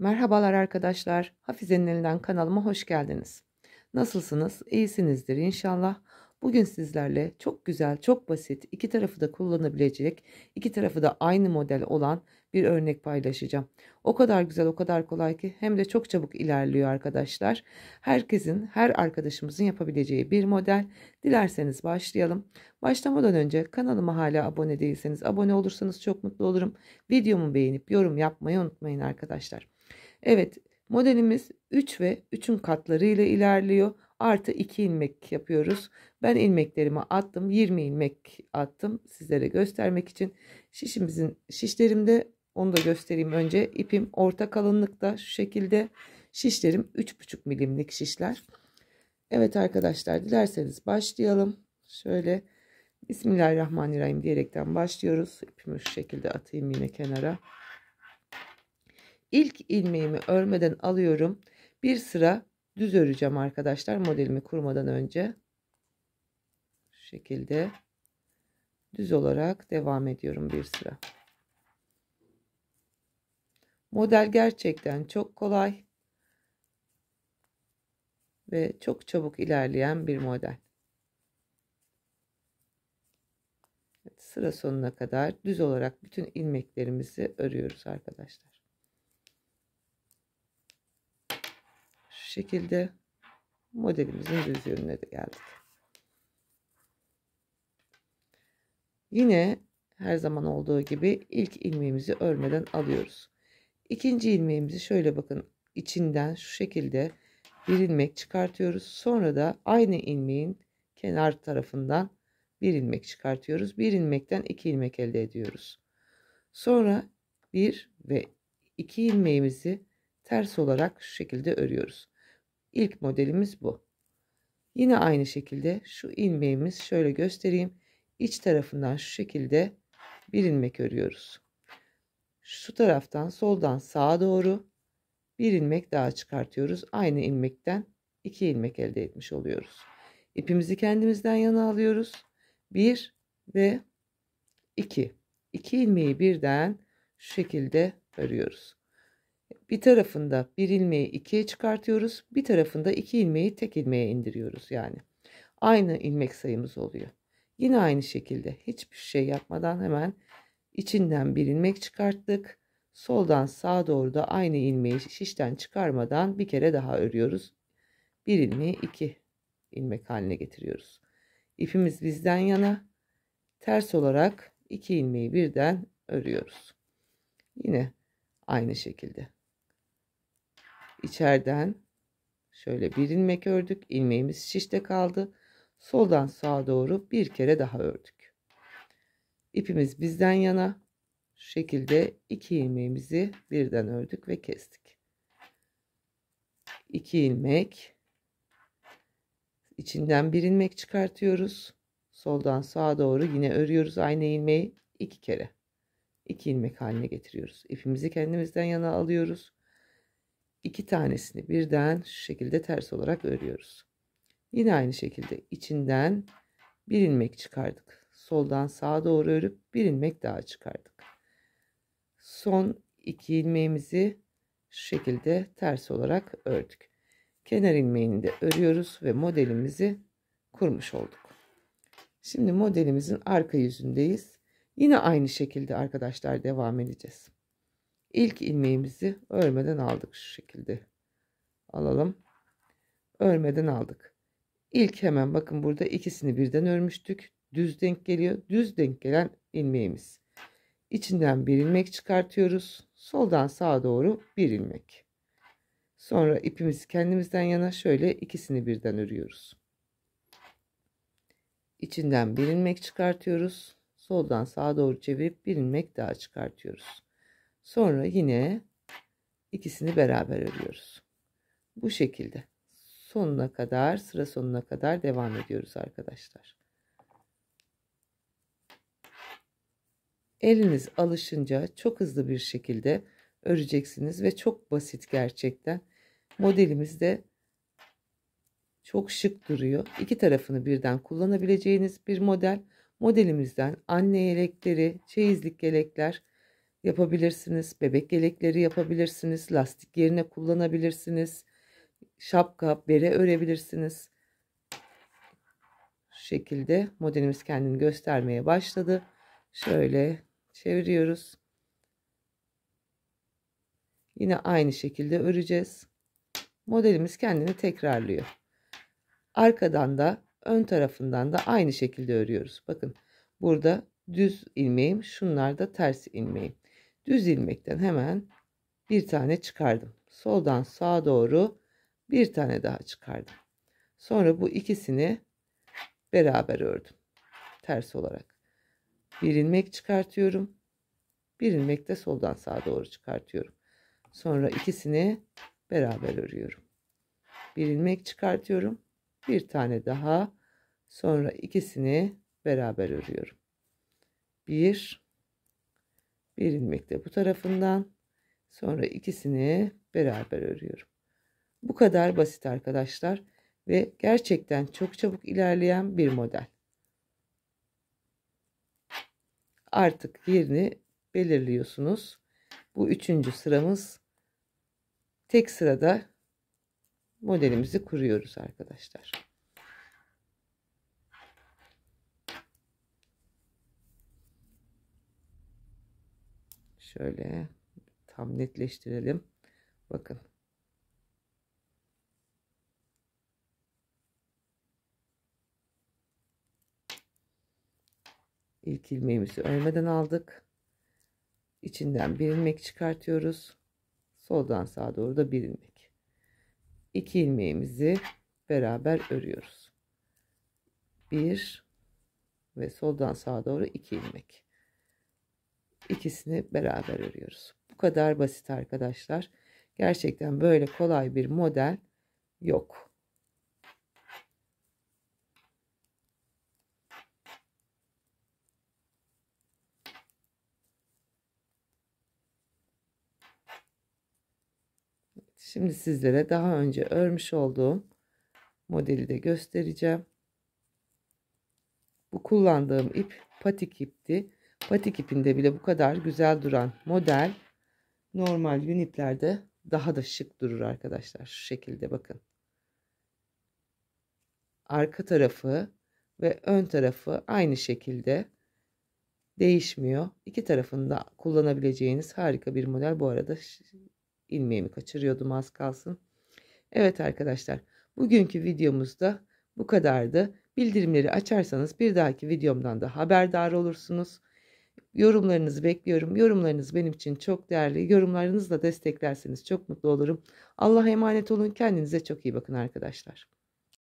Merhabalar arkadaşlar. Hafize'nin elinden kanalıma hoş geldiniz. Nasılsınız? İyisinizdir inşallah. Bugün sizlerle çok güzel, çok basit, iki tarafı da kullanabilecek, iki tarafı da aynı model olan bir örnek paylaşacağım. O kadar güzel, o kadar kolay ki hem de çok çabuk ilerliyor arkadaşlar. Herkesin, her arkadaşımızın yapabileceği bir model. Dilerseniz başlayalım. Başlamadan önce kanalıma hala abone değilseniz abone olursanız çok mutlu olurum. Videomu beğenip yorum yapmayı unutmayın arkadaşlar. Evet modelimiz 3 ve 3'ün katları ile ilerliyor. Artı 2 ilmek yapıyoruz. Ben ilmeklerimi attım. 20 ilmek attım sizlere göstermek için. Şişimizin şişlerimde onu da göstereyim önce. İpim orta kalınlıkta şu şekilde. Şişlerim 3,5 milimlik şişler. Evet arkadaşlar dilerseniz başlayalım. Şöyle Bismillahirrahmanirrahim diyerekten başlıyoruz. İpimi şu şekilde atayım yine kenara. İlk ilmeğimi örmeden alıyorum. Bir sıra düz öreceğim arkadaşlar modelimi kurmadan önce. Şu şekilde düz olarak devam ediyorum bir sıra. Model gerçekten çok kolay ve çok çabuk ilerleyen bir model. sıra sonuna kadar düz olarak bütün ilmeklerimizi örüyoruz arkadaşlar. şekilde modelimizin düz yönüne de geldik. Yine her zaman olduğu gibi ilk ilmeğimizi örmeden alıyoruz. İkinci ilmeğimizi şöyle bakın içinden şu şekilde bir ilmek çıkartıyoruz. Sonra da aynı ilmeğin kenar tarafından bir ilmek çıkartıyoruz. Bir ilmekten iki ilmek elde ediyoruz. Sonra bir ve iki ilmeğimizi ters olarak şu şekilde örüyoruz. İlk modelimiz bu. Yine aynı şekilde şu ilmeğimiz şöyle göstereyim. İç tarafından şu şekilde bir ilmek örüyoruz. Şu taraftan soldan sağa doğru bir ilmek daha çıkartıyoruz. Aynı ilmekten iki ilmek elde etmiş oluyoruz. İpimizi kendimizden yana alıyoruz. 1 ve 2. 2 ilmeği birden şu şekilde örüyoruz. Bir tarafında bir ilmeği ikiye çıkartıyoruz. Bir tarafında iki ilmeği tek ilmeğe indiriyoruz yani. Aynı ilmek sayımız oluyor. Yine aynı şekilde hiçbir şey yapmadan hemen içinden bir ilmek çıkarttık. Soldan sağa doğru da aynı ilmeği şişten çıkarmadan bir kere daha örüyoruz. Bir ilmeği iki ilmek haline getiriyoruz. İpimiz bizden yana ters olarak iki ilmeği birden örüyoruz. Yine aynı şekilde. İçeriden şöyle bir ilmek ördük. İlmeğimiz şişte kaldı. Soldan sağa doğru bir kere daha ördük. İpimiz bizden yana. Şu şekilde iki ilmeğimizi birden ördük ve kestik. 2 ilmek içinden bir ilmek çıkartıyoruz. Soldan sağa doğru yine örüyoruz aynı ilmeği iki kere. 2 ilmek haline getiriyoruz. İpimizi kendimizden yana alıyoruz iki tanesini birden şu şekilde ters olarak örüyoruz. Yine aynı şekilde içinden bir ilmek çıkardık. Soldan sağa doğru örüp bir ilmek daha çıkardık. Son iki ilmeğimizi şu şekilde ters olarak ördük. Kenar ilmeğini de örüyoruz ve modelimizi kurmuş olduk. Şimdi modelimizin arka yüzündeyiz. Yine aynı şekilde arkadaşlar devam edeceğiz ilk ilmeğimizi örmeden aldık şu şekilde alalım örmeden aldık ilk hemen bakın burada ikisini birden örmüştük düz denk geliyor düz denk gelen ilmeğimiz içinden bir ilmek çıkartıyoruz soldan sağa doğru bir ilmek sonra ipimizi kendimizden yana şöyle ikisini birden örüyoruz içinden bir ilmek çıkartıyoruz soldan sağa doğru çevirip bir ilmek daha çıkartıyoruz Sonra yine ikisini beraber örüyoruz. Bu şekilde sonuna kadar sıra sonuna kadar devam ediyoruz arkadaşlar. Eliniz alışınca çok hızlı bir şekilde öreceksiniz ve çok basit gerçekten. Modelimiz de çok şık duruyor. İki tarafını birden kullanabileceğiniz bir model. Modelimizden anne yelekleri, çeyizlik yelekler, yapabilirsiniz. Bebek yelekleri yapabilirsiniz. Lastik yerine kullanabilirsiniz. Şapka, bere örebilirsiniz. Şu şekilde modelimiz kendini göstermeye başladı. Şöyle çeviriyoruz. Yine aynı şekilde öreceğiz. Modelimiz kendini tekrarlıyor. Arkadan da ön tarafından da aynı şekilde örüyoruz. Bakın burada düz ilmeğim, şunlar da ters ilmeğim. Düz ilmekten hemen bir tane çıkardım. Soldan sağa doğru bir tane daha çıkardım. Sonra bu ikisini beraber ördüm. Ters olarak. Bir ilmek çıkartıyorum. Bir ilmek de soldan sağa doğru çıkartıyorum. Sonra ikisini beraber örüyorum. Bir ilmek çıkartıyorum. Bir tane daha. Sonra ikisini beraber örüyorum. Bir verilmekte bu tarafından. Sonra ikisini beraber örüyorum. Bu kadar basit arkadaşlar ve gerçekten çok çabuk ilerleyen bir model. Artık yerini belirliyorsunuz. Bu üçüncü sıramız. Tek sırada modelimizi kuruyoruz arkadaşlar. Şöyle tam netleştirelim. Bakın. İlk ilmeğimizi örmeden aldık. İçinden bir ilmek çıkartıyoruz. Soldan sağa doğru da bir ilmek. İki ilmeğimizi beraber örüyoruz. Bir ve soldan sağa doğru iki ilmek ikisini beraber örüyoruz. Bu kadar basit arkadaşlar. Gerçekten böyle kolay bir model yok. Şimdi sizlere daha önce örmüş olduğum modeli de göstereceğim. Bu kullandığım ip patik ipti. Patik ipinde bile bu kadar güzel duran model normal yün iplerde daha da şık durur arkadaşlar. Şu şekilde bakın. Arka tarafı ve ön tarafı aynı şekilde değişmiyor. İki tarafında kullanabileceğiniz harika bir model. Bu arada ilmeğimi kaçırıyordum az kalsın. Evet arkadaşlar bugünkü videomuzda bu kadardı. Bildirimleri açarsanız bir dahaki videomdan da haberdar olursunuz. Yorumlarınızı bekliyorum. Yorumlarınız benim için çok değerli. Yorumlarınızla desteklerseniz çok mutlu olurum. Allah'a emanet olun. Kendinize çok iyi bakın arkadaşlar.